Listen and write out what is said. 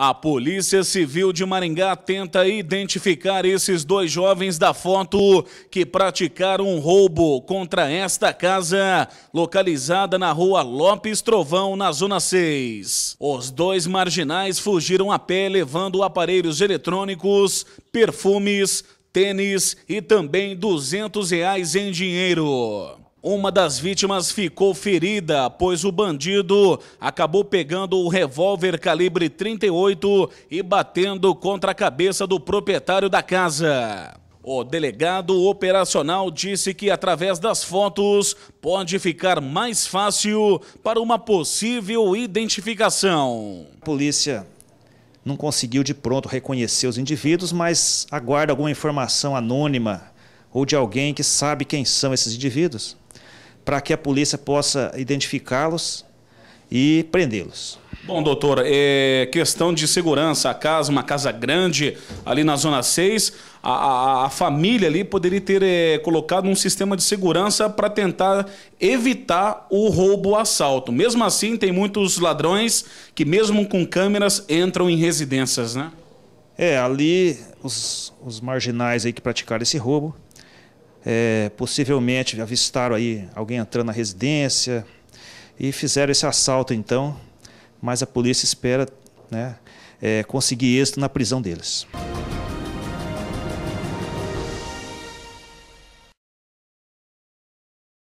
A Polícia Civil de Maringá tenta identificar esses dois jovens da foto que praticaram um roubo contra esta casa, localizada na rua Lopes Trovão, na Zona 6. Os dois marginais fugiram a pé levando aparelhos eletrônicos, perfumes, tênis e também 200 reais em dinheiro. Uma das vítimas ficou ferida, pois o bandido acabou pegando o revólver calibre 38 e batendo contra a cabeça do proprietário da casa. O delegado operacional disse que, através das fotos, pode ficar mais fácil para uma possível identificação. A polícia não conseguiu de pronto reconhecer os indivíduos, mas aguarda alguma informação anônima ou de alguém que sabe quem são esses indivíduos para que a polícia possa identificá-los e prendê-los. Bom, doutor, é questão de segurança, a casa, uma casa grande ali na Zona 6, a, a, a família ali poderia ter é, colocado um sistema de segurança para tentar evitar o roubo o assalto. Mesmo assim, tem muitos ladrões que, mesmo com câmeras, entram em residências, né? É, ali os, os marginais aí que praticaram esse roubo é, possivelmente avistaram aí alguém entrando na residência e fizeram esse assalto então, mas a polícia espera né, é, conseguir êxito na prisão deles.